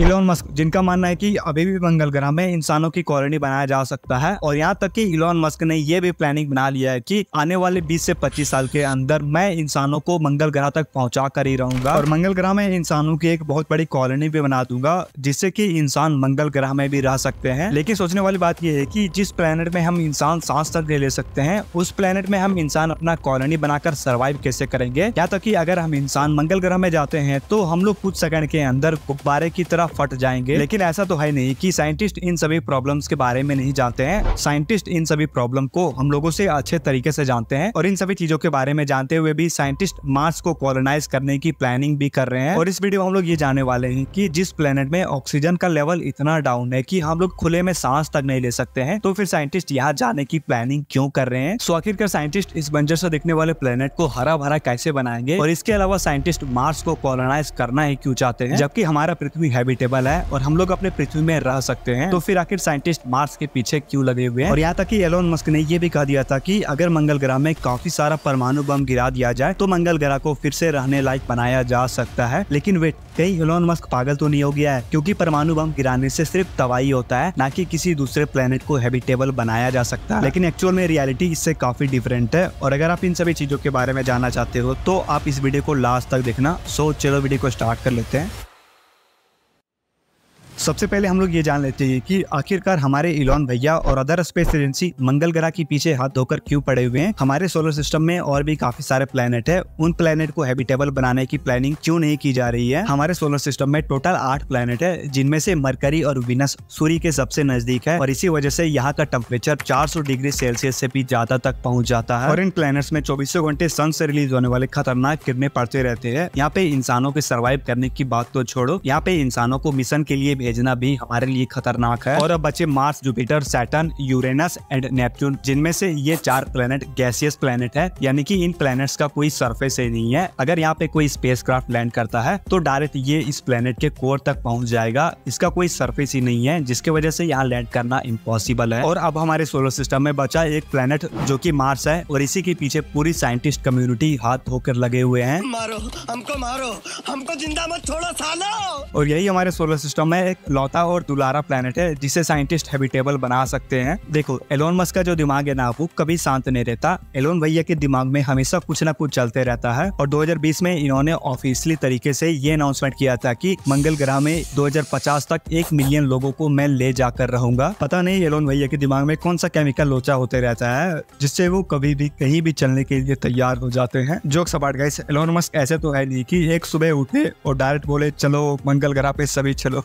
Elon Musk जिनका मानना है कि अभी भी मंगल ग्रह में इंसानों की कॉलोनी बनाया जा सकता है और यहाँ तक कि इलोन मस्क ने यह भी प्लानिंग बना लिया है कि आने वाले 20 से 25 साल के अंदर मैं इंसानों को मंगल ग्रह तक पहुंचा कर ही रहूंगा और मंगल ग्रह में इंसानों की एक बहुत बड़ी कॉलोनी भी बना दूंगा जिससे की इंसान मंगल ग्रह में भी रह सकते हैं लेकिन सोचने वाली बात यह है की जिस प्लेनेट में हम इंसान सांस तक ले, सकते हैं उस प्लेनेट में हम इंसान अपना कॉलोनी बनाकर सर्वाइव कैसे करेंगे यहाँ तक की अगर हम इंसान मंगल ग्रह में जाते हैं तो हम लोग कुछ सेकंड के अंदर गुब्बारे की तरफ फट जाएंगे लेकिन ऐसा तो है नहीं की साइंटिस्ट इन सभी प्रॉब्लम के बारे में नहीं जानते हैं साइंटिस्ट इन सभी प्रॉब्लम को हम लोगों से अच्छे तरीके से जानते हैं और इन सभी चीजों के बारे में जानते हुए भी साइंटिस्ट मार्स को कॉलोनाइज करने की प्लानिंग भी कर रहे हैं और इस वीडियो में हम लोग ये जानने वाले हैं कि जिस प्लेनेट में ऑक्सीजन का लेवल इतना डाउन है कि हम लोग खुले में सांस तक नहीं ले सकते हैं तो फिर साइंटिस्ट यहाँ जाने की प्लानिंग क्यों कर रहे हैं सो आखिरकार साइंटिस्ट इस बंजर से दिखने वाले प्लेनेट को हरा भरा कैसे बनाएंगे और इसके अलावा साइंटिस्ट मार्स को कॉलोनाइज करना ही क्यों चाहते हैं जबकि हमारा पृथ्वी हैबिट हैबिटेबल है और हम लोग अपने पृथ्वी में रह सकते हैं तो फिर आखिर साइंटिस्ट मार्स के पीछे क्यों लगे हुए हैं और यहाँ तक कि एलोन मस्क ने यह भी कहा दिया था कि अगर मंगल ग्रह में काफी सारा परमाणु बम गिरा दिया जाए तो मंगल ग्रह को फिर से रहने लायक बनाया जा सकता है लेकिन वे कई एलोन मस्क पागल तो नहीं हो गया है क्योंकि परमाणु बम गिराने से सिर्फ तबाही होता है न कि किसी दूसरे प्लेनेट को हैबिटेबल बनाया जा सकता है लेकिन एक्चुअल में रियलिटी इससे काफी डिफरेंट है और अगर आप इन सभी चीजों के बारे में जानना चाहते हो तो आप इस वीडियो को लास्ट तक देखना सो चलो वीडियो को स्टार्ट कर लेते हैं सबसे पहले हम लोग ये जान लेते हैं कि आखिरकार हमारे इलॉन भैया और अदर स्पेस एजेंसी मंगल ग्रह के पीछे हाथ धोकर क्यों पड़े हुए हैं हमारे सोलर सिस्टम में और भी काफी सारे प्लेनेट है उन प्लेनेट को हैबिटेबल बनाने की प्लानिंग क्यों नहीं की जा रही है हमारे सोलर सिस्टम में टोटल आठ प्लेनेट है जिनमें से मरकरी और विनस सूर्य के सबसे नजदीक है और इसी वजह से यहाँ का टेम्परेचर चार डिग्री सेल्सियस से भी ज्यादा तक पहुँच जाता है और इन प्लेनेट्स में चौबीसों घंटे सन से रिलीज होने वाले खतरनाक किरने पड़ते रहते हैं यहाँ पे इंसानों के सर्वाइव करने की बात तो छोड़ो यहाँ पे इंसानों को मिशन के लिए भेजना भी हमारे लिए खतरनाक है और अब बचे Mars Jupiter Saturn Uranus and Neptune जिनमें से ये चार प्लेनेट गैसियस प्लेनेट है यानी कि इन प्लेनेट्स का कोई सरफेस ही नहीं है अगर यहाँ पे कोई स्पेस लैंड करता है तो डायरेक्ट ये इस प्लेनेट के कोर तक पहुंच जाएगा इसका कोई सर्फेस ही नहीं है जिसके वजह से यहाँ लैंड करना इम्पोसिबल है और अब हमारे सोलर सिस्टम में बचा एक प्लेनेट जो की मार्स है और इसी के पीछे पूरी साइंटिस्ट कम्युनिटी हाथ धोकर लगे हुए हैं मारो हमको मारो हमको जिंदा मत छोड़ो सालो और यही हमारे सोलर सिस्टम में एक एक लौता और दुलारा प्लानट है जिसे साइंटिस्ट हैबिटेबल बना सकते हैं देखो एलोन मस्क का जो दिमाग है ना वो कभी शांत नहीं रहता एलोन भैया के दिमाग में हमेशा कुछ ना कुछ चलते रहता है और 2020 में इन्होंने ऑफिशियली तरीके से ये अनाउंसमेंट किया था कि मंगल ग्रह में 2050 तक एक मिलियन लोगों को मैं ले जाकर रहूंगा पता नहीं एलोन भैया के दिमाग में कौन सा केमिकल लोचा होते रहता है जिससे वो कभी भी कहीं भी चलने के लिए तैयार हो जाते हैं जो सपाट गए एलोन मस्क ऐसे तो है नहीं की एक सुबह उठे और डायरेक्ट बोले चलो मंगल ग्रह पे सभी चलो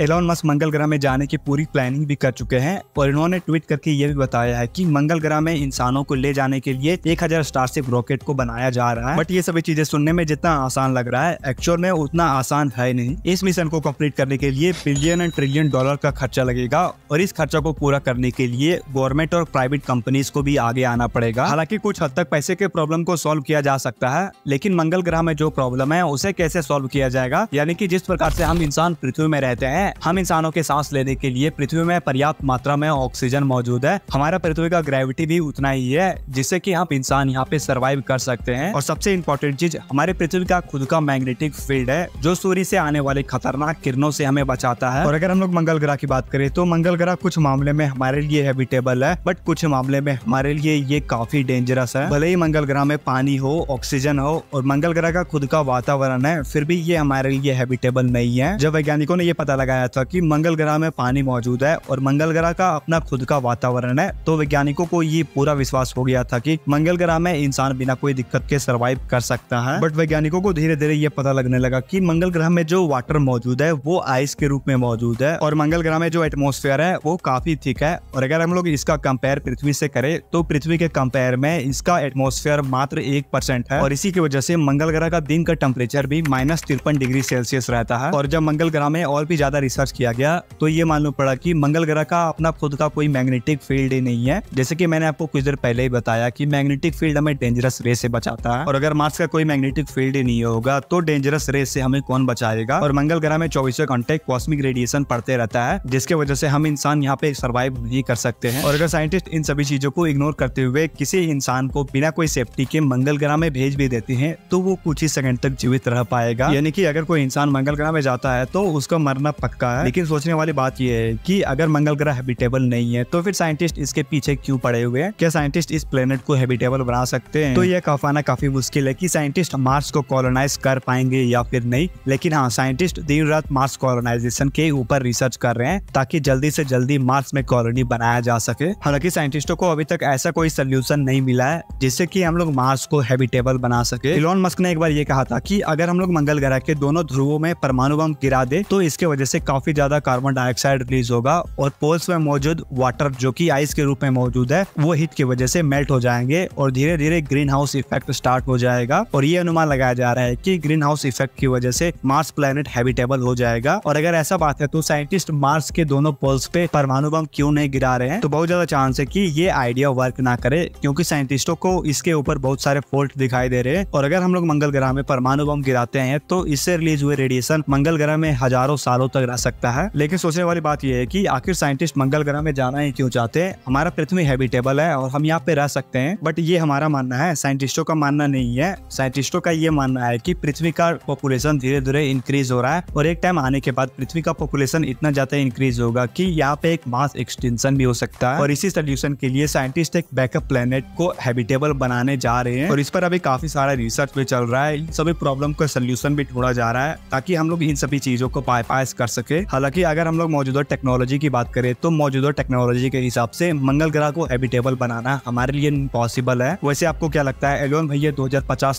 एलॉन मस्क मंगल ग्रह में जाने की पूरी प्लानिंग भी कर चुके हैं और इन्होंने ट्वीट करके ये भी बताया है कि मंगल ग्रह में इंसानों को ले जाने के लिए एक हजार स्टारशिप रॉकेट को बनाया जा रहा है बट ये सभी चीजें सुनने में जितना आसान लग रहा है एक्चुअल में उतना आसान है नहीं इस मिशन को कम्प्लीट करने के लिए बिलियन एंड ट्रिलियन डॉलर का खर्चा लगेगा और इस खर्चा को पूरा करने के लिए गवर्नमेंट और प्राइवेट कंपनीज को भी आगे आना पड़ेगा हालांकि कुछ हद तक पैसे के प्रॉब्लम को सॉल्व किया जा सकता है लेकिन मंगल ग्रह में जो प्रॉब्लम है उसे कैसे सॉल्व किया जाएगा यानी कि जिस प्रकार से हम इंसान पृथ्वी में रहते हैं है हम इंसानों के सांस लेने के लिए पृथ्वी में पर्याप्त मात्रा में ऑक्सीजन मौजूद है हमारा पृथ्वी का ग्रेविटी भी उतना ही है जिससे की हम इंसान यहाँ पे सर्वाइव कर सकते हैं और सबसे इम्पोर्टेंट चीज हमारे पृथ्वी का खुद का मैग्नेटिक फील्ड है जो सूर्य से आने वाले खतरनाक किरणों से हमें बचाता है और अगर हम लोग मंगल ग्रह की बात करें तो मंगल ग्रह कुछ मामले में हमारे लिए हैबिटेबल है बट कुछ मामले में हमारे लिए ये काफी डेंजरस है भले ही मंगल ग्रह में पानी हो ऑक्सीजन हो और मंगल ग्रह का खुद का वातावरण है फिर भी ये हमारे लिए हैबिटेबल नहीं है जब वैज्ञानिकों ने ये पता लगाया बताया था कि मंगल ग्रह में पानी मौजूद है और मंगल ग्रह का अपना खुद का वातावरण है तो वैज्ञानिकों को ये पूरा विश्वास हो गया था कि मंगल ग्रह में इंसान बिना कोई दिक्कत के सर्वाइव कर सकता है बट वैज्ञानिकों को धीरे धीरे ये पता लगने लगा की मंगल ग्रह में जो वाटर मौजूद है वो आइस के रूप में मौजूद है और मंगल ग्रह में जो एटमोस्फेयर है वो काफी थिक है और अगर हम लोग इसका कंपेयर पृथ्वी से करें तो पृथ्वी के कंपेयर में इसका एटमोस्फेयर मात्र एक परसेंट है और इसी की वजह से मंगल ग्रह का दिन का टेम्परेचर भी माइनस तिरपन डिग्री सेल्सियस रहता है और जब मंगल ग्रह में और भी ज्यादा रिसर्च किया गया तो ये मालूम पड़ा कि मंगल ग्रह का अपना खुद का कोई मैग्नेटिक फील्ड ही नहीं है जैसे कि मैंने आपको कुछ देर पहले ही बताया कि मैग्नेटिक फील्ड हमें डेंजरस रे से बचाता है और अगर मार्स का कोई मैग्नेटिक फील्ड ही नहीं होगा तो डेंजरस रे से हमें कौन बचाएगा और मंगल ग्रह में चौबीसों घंटे कॉस्मिक रेडिएशन पड़ते रहता है जिसके वजह से हम इंसान यहाँ पे सर्वाइव नहीं कर सकते हैं और अगर साइंटिस्ट इन सभी चीजों को इग्नोर करते हुए किसी इंसान को बिना कोई सेफ्टी के मंगल ग्रह में भेज भी देते हैं तो वो कुछ ही सेकंड तक जीवित रह पाएगा यानी कि अगर कोई इंसान मंगल ग्रह में जाता है तो उसका मरना पक्का है लेकिन सोचने वाली बात यह है कि अगर मंगल ग्रह हैबिटेबल नहीं है तो फिर साइंटिस्ट इसके पीछे क्यों पड़े हुए हैं क्या साइंटिस्ट इस प्लेनेट को हैबिटेबल बना सकते हैं तो यह कहवाना काफी मुश्किल है की साइंटिस्ट मार्स को कॉलोनाइज कर पाएंगे या फिर नहीं लेकिन हाँ साइंटिस्ट दिन रात मार्स कॉलोनाइजेशन के ऊपर रिसर्च कर रहे हैं ताकि जल्दी से जल्दी मार्स में कॉलोनी बनाया जा सके हालांकि साइंटिस्टों को अभी तक ऐसा कोई सोल्यूशन नहीं मिला है जिससे की हम लोग मार्स को हैबिटेबल बना सके इलॉन मस्क ने एक बार ये कहा था की अगर हम लोग मंगल ग्रह के दोनों ध्रुवों में परमाणु बम गिरा दे तो इसके वजह से काफी ज्यादा कार्बन डाइऑक्साइड रिलीज होगा और पोल्स में मौजूद वाटर जो कि आइस के रूप में मौजूद है वो हीट की वजह से मेल्ट हो जाएंगे और धीरे धीरे ग्रीन हाउस इफेक्ट स्टार्ट हो जाएगा और ये अनुमान लगाया जा रहा है की ग्रीन हाउस इफेक्ट की वजह से मार्स प्लेनेट हैबिटेबल हो जाएगा और अगर ऐसा बात है तो साइंटिस्ट मार्स के दोनों पोल्स पे परमाणु बम क्यों नहीं गिरा रहे हैं तो बहुत ज्यादा चांस है की ये आइडिया वर्क ना करे क्योंकि साइंटिस्टों को इसके ऊपर बहुत सारे फॉल्ट दिखाई दे रहे हैं और अगर हम लोग मंगल ग्रह में परमाणु बम गिराते हैं तो इससे रिलीज हुए रेडिएशन मंगल ग्रह में हजारों सालों तक बना सकता है लेकिन सोचने वाली बात यह है कि आखिर साइंटिस्ट मंगल ग्रह में जाना ही क्यों चाहते हैं हमारा पृथ्वी हैबिटेबल है और हम यहाँ पे रह सकते हैं बट ये हमारा मानना है साइंटिस्टों का मानना नहीं है साइंटिस्टों का ये मानना है की पृथ्वी का पॉपुलेशन धीरे धीरे इंक्रीज हो रहा है और एक टाइम आने के बाद पृथ्वी का पॉपुलेशन इतना ज्यादा इंक्रीज होगा की यहाँ पे एक मास एक्सटेंशन भी हो सकता है और इसी सोल्यूशन के लिए साइंटिस्ट एक बैकअप प्लेनेट को हैबिटेबल बनाने जा रहे हैं और इस पर अभी काफी सारा रिसर्च भी चल रहा है सभी प्रॉब्लम का सोल्यूशन भी ढूंढा जा रहा है ताकि हम लोग इन सभी चीजों को बाईपास कर सकते सके हालांकि अगर हम लोग मौजूदा टेक्नोलॉजी की बात करें तो मौजूदा टेक्नोलॉजी के हिसाब से मंगल ग्रह को हैबिटेबल बनाना हमारे लिए इम्पॉसिबल है वैसे आपको क्या लगता है एलोन भैया दो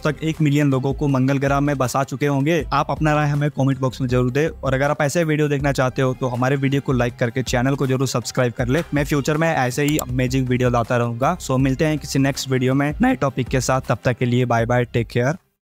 तक एक मिलियन लोगों को मंगल ग्रह में बसा चुके होंगे आप अपना राय हमें कॉमेंट बॉक्स में जरूर दे और अगर आप ऐसे वीडियो देखना चाहते हो तो हमारे वीडियो को लाइक करके चैनल को जरूर सब्सक्राइब कर ले मैं फ्यूचर में ऐसे ही अमेजिंग वीडियो लाता रहूंगा सो मिलते हैं किसी नेक्स्ट वीडियो में नए टॉपिक के साथ तब तक के लिए बाय बाय टेक केयर